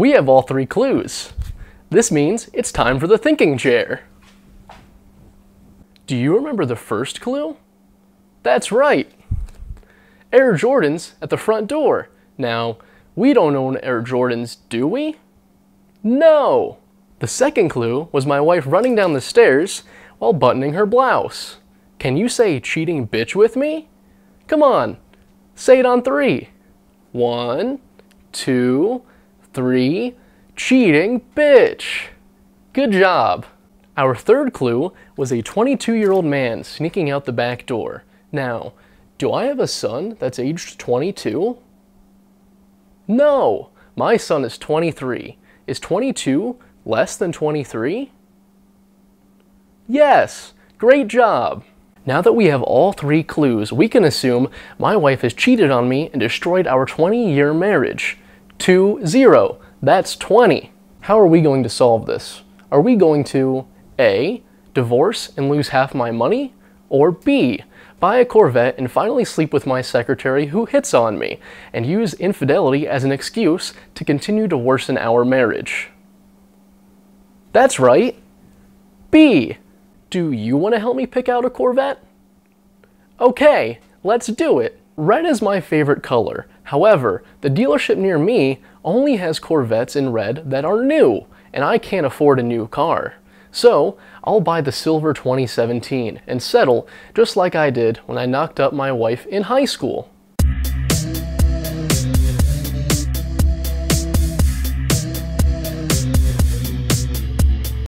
We have all three clues. This means it's time for the thinking chair. Do you remember the first clue? That's right. Air Jordans at the front door. Now, we don't own Air Jordans, do we? No. The second clue was my wife running down the stairs while buttoning her blouse. Can you say cheating bitch with me? Come on, say it on three. One, two, three, cheating bitch. Good job. Our third clue was a 22-year-old man sneaking out the back door. Now, do I have a son that's aged 22? No, my son is 23. Is 22 less than 23? Yes, great job. Now that we have all three clues, we can assume my wife has cheated on me and destroyed our 20-year marriage. 2, zero. That's 20. How are we going to solve this? Are we going to A, divorce and lose half my money? Or B, buy a Corvette and finally sleep with my secretary who hits on me, and use infidelity as an excuse to continue to worsen our marriage. That's right, B. Do you want to help me pick out a Corvette? Okay, let's do it. Red is my favorite color, However, the dealership near me only has Corvettes in red that are new, and I can't afford a new car. So, I'll buy the silver 2017 and settle just like I did when I knocked up my wife in high school.